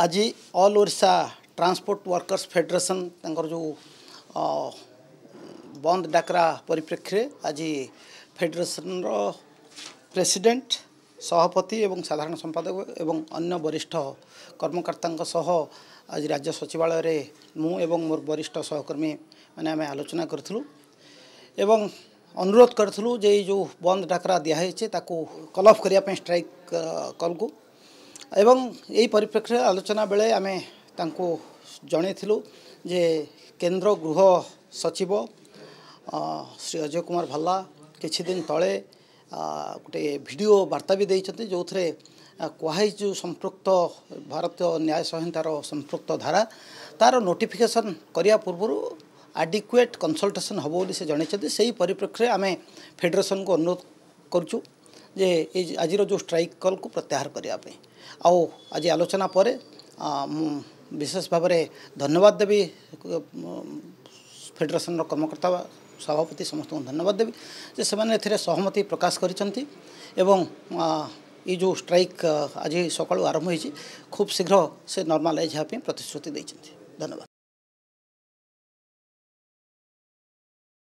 ଆଜି all Odisha transport workers federation ତାଙ୍କର ଯେଉଁ ବନ୍ଦ ଡାକରା ପରିପ୍ରେକ୍ଷୀରେ ଆଜି ଫେଡ଼େରେସନ୍ର ପ୍ରେସିଡ଼େଣ୍ଟ ସଭାପତି ଏବଂ ସାଧାରଣ ସମ୍ପାଦକ ଏବଂ ଅନ୍ୟ ବରିଷ୍ଠ କର୍ମକର୍ତ୍ତାଙ୍କ ସହ ଆଜି ରାଜ୍ୟ ସଚିବାଳୟରେ ମୁଁ ଏବଂ ମୋର ବରିଷ୍ଠ ସହକର୍ମୀ ମାନେ ଆମେ ଆଲୋଚନା କରିଥିଲୁ ଏବଂ ଅନୁରୋଧ କରିଥିଲୁ ଯେ ଏଇ ଯେଉଁ ବନ୍ଦ ଡାକରା ଦିଆହେଇଛି ତାକୁ କଲଫ୍ କରିବା ପାଇଁ ଷ୍ଟ୍ରାଇକ୍ କଲ୍କୁ ଏବଂ ଏହି ପରିପ୍ରେକ୍ଷୀରେ ଆଲୋଚନା ବେଳେ ଆମେ ତାଙ୍କୁ ଜଣାଇଥିଲୁ ଯେ କେନ୍ଦ୍ର ଗୃହ ସଚିବ ଶ୍ରୀ ଅଜୟ କୁମାର ଭାଲା କିଛି ଦିନ ତଳେ ଗୋଟେ ଭିଡ଼ିଓ ବାର୍ତ୍ତା ବି ଦେଇଛନ୍ତି ଯେଉଁଥିରେ କୁହାଯାଇଛି ଯେଉଁ ସମ୍ପୃକ୍ତ ଭାରତୀୟ ନ୍ୟାୟ ସଂହିତାର ସମ୍ପୃକ୍ତ ଧାରା ତା'ର ନୋଟିଫିକେସନ୍ କରିବା ପୂର୍ବରୁ ଆଡିକୁଏଟ୍ କନସଲଟେସନ୍ ହେବ ବୋଲି ସେ ଜଣାଇଛନ୍ତି ସେହି ପରିପ୍ରେକ୍ଷୀରେ ଆମେ ଫେଡେରେସନ୍କୁ ଅନୁରୋଧ କରୁଛୁ ଯେ ଏ ଆଜିର ଯେଉଁ ଷ୍ଟ୍ରାଇକ୍ କଲ୍କୁ ପ୍ରତ୍ୟାହାର କରିବା ପାଇଁ ଆଉ ଆଜି ଆଲୋଚନା ପରେ ମୁଁ ବିଶେଷ ଭାବରେ ଧନ୍ୟବାଦ ଦେବି ଫେଡେରେସନ୍ର କର୍ମକର୍ତ୍ତା ସଭାପତି ସମସ୍ତଙ୍କୁ ଧନ୍ୟବାଦ ଦେବି ଯେ ସେମାନେ ଏଥିରେ ସହମତି ପ୍ରକାଶ କରିଛନ୍ତି ଏବଂ ଏଇ ଯେଉଁ ଷ୍ଟ୍ରାଇକ୍ ଆଜି ସକାଳୁ ଆରମ୍ଭ ହୋଇଛି ଖୁବ୍ ଶୀଘ୍ର ସେ ନର୍ମାଲାଇଜ୍ ହେବା ପାଇଁ ପ୍ରତିଶ୍ରୁତି ଦେଇଛନ୍ତି ଧନ୍ୟବାଦ